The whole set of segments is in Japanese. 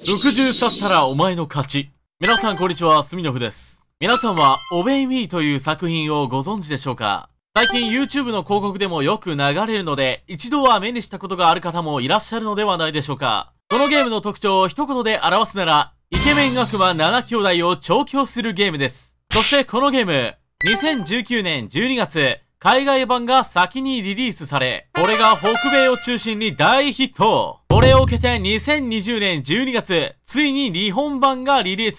60刺したらお前の勝ち。皆さんこんにちは、スミノフです。皆さんは、オベイミーという作品をご存知でしょうか最近 YouTube の広告でもよく流れるので、一度は目にしたことがある方もいらっしゃるのではないでしょうかこのゲームの特徴を一言で表すなら、イケメン悪魔7兄弟を調教するゲームです。そしてこのゲーム、2019年12月、海外版が先にリリースされ、これが北米を中心に大ヒットこれを受けて2020年12月、ついに日本版がリリー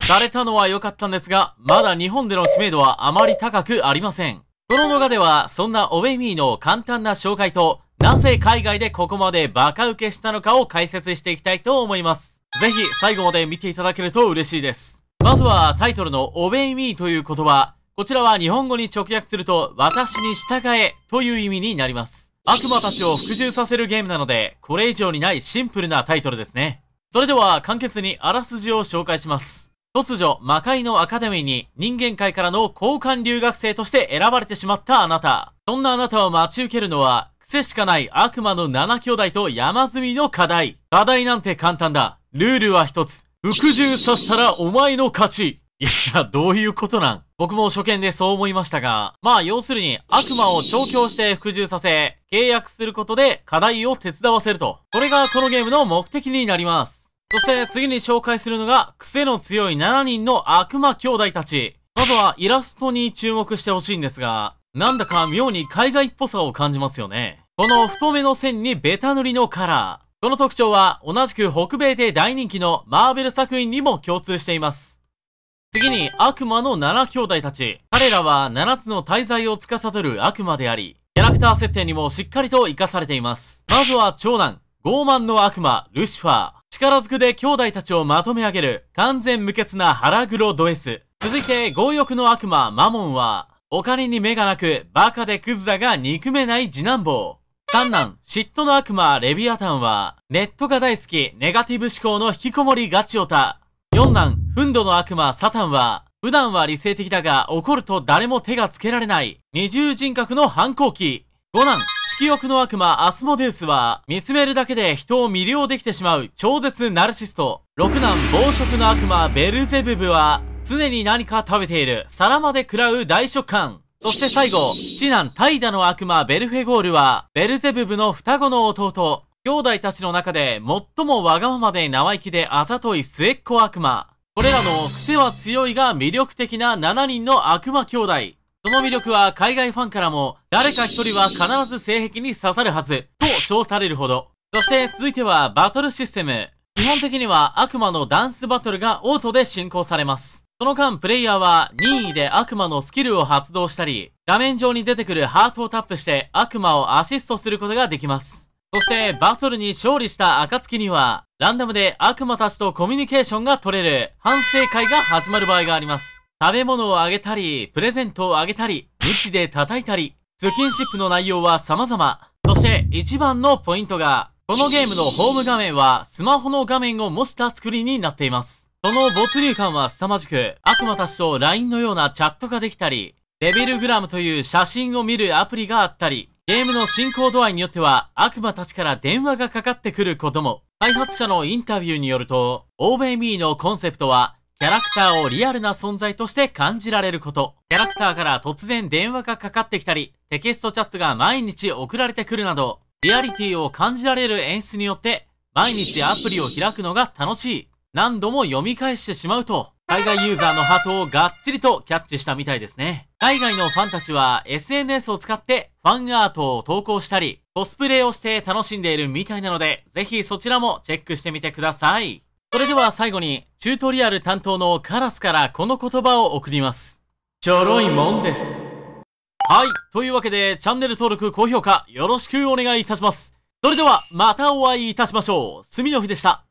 スされたのは良かったんですが、まだ日本での知名度はあまり高くありません。この動画では、そんなオベミーの簡単な紹介と、なぜ海外でここまでバカ受けしたのかを解説していきたいと思います。ぜひ最後まで見ていただけると嬉しいです。まずはタイトルのオベイミーという言葉、こちらは日本語に直訳すると、私に従えという意味になります。悪魔たちを服従させるゲームなので、これ以上にないシンプルなタイトルですね。それでは簡潔にあらすじを紹介します。突如、魔界のアカデミーに人間界からの交換留学生として選ばれてしまったあなた。そんなあなたを待ち受けるのは、癖しかない悪魔の7兄弟と山積みの課題。課題なんて簡単だ。ルールは一つ。服従させたらお前の勝ち。いや、どういうことなん僕も初見でそう思いましたが、まあ要するに悪魔を調教して服従させ、契約することで課題を手伝わせると。これがこのゲームの目的になります。そして次に紹介するのが、癖の強い7人の悪魔兄弟たち。まずはイラストに注目してほしいんですが、なんだか妙に海外っぽさを感じますよね。この太めの線にベタ塗りのカラー。この特徴は同じく北米で大人気のマーベル作品にも共通しています。次に悪魔の7兄弟たち。彼らは7つの大罪を司る悪魔であり、キャラクター設定にもしっかりと活かされています。まずは長男、傲慢の悪魔、ルシファー。力ずくで兄弟たちをまとめ上げる、完全無欠な腹黒ド S。続いて、強欲の悪魔、マモンは、お金に目がなく、バカでクズだが憎めない次男坊。三男、嫉妬の悪魔、レビアタンは、ネットが大好き、ネガティブ思考の引きこもりガチオタ。四男、ンドの悪魔サタンは、普段は理性的だが怒ると誰も手がつけられない二重人格の反抗期。5男、色欲の悪魔アスモデウスは、見つめるだけで人を魅了できてしまう超絶ナルシスト。6男、暴食の悪魔ベルゼブブは、常に何か食べている皿まで食らう大食感。そして最後、次男タイダの悪魔ベルフェゴールは、ベルゼブブの双子の弟、兄弟たちの中で最もわがままで生意気であざとい末っ子悪魔。これらの癖は強いが魅力的な7人の悪魔兄弟。その魅力は海外ファンからも誰か一人は必ず性癖に刺さるはずと称されるほど。そして続いてはバトルシステム。基本的には悪魔のダンスバトルがオートで進行されます。その間、プレイヤーは任意で悪魔のスキルを発動したり、画面上に出てくるハートをタップして悪魔をアシストすることができます。そしてバトルに勝利した暁には、ランダムで悪魔たちとコミュニケーションが取れる反省会が始まる場合があります。食べ物をあげたり、プレゼントをあげたり、無知で叩いたり、スキンシップの内容は様々。そして一番のポイントが、このゲームのホーム画面はスマホの画面を模した作りになっています。その没入感は凄まじく、悪魔たちと LINE のようなチャットができたり、デビルグラムという写真を見るアプリがあったり、ゲームの進行度合いによっては悪魔たちから電話がかかってくることも。開発者のインタビューによると、欧米ミーのコンセプトは、キャラクターをリアルな存在として感じられること。キャラクターから突然電話がかかってきたり、テキストチャットが毎日送られてくるなど、リアリティを感じられる演出によって、毎日アプリを開くのが楽しい。何度も読み返してしまうと、海外ユーザーのハートをがっちりとキャッチしたみたいですね。海外のファンたちは SNS を使ってファンアートを投稿したり、コスプレをして楽しんでいるみたいなので、ぜひそちらもチェックしてみてください。それでは最後に、チュートリアル担当のカラスからこの言葉を送ります。ちょろいもんです。はい。というわけで、チャンネル登録、高評価、よろしくお願いいたします。それでは、またお会いいたしましょう。すみのふでした。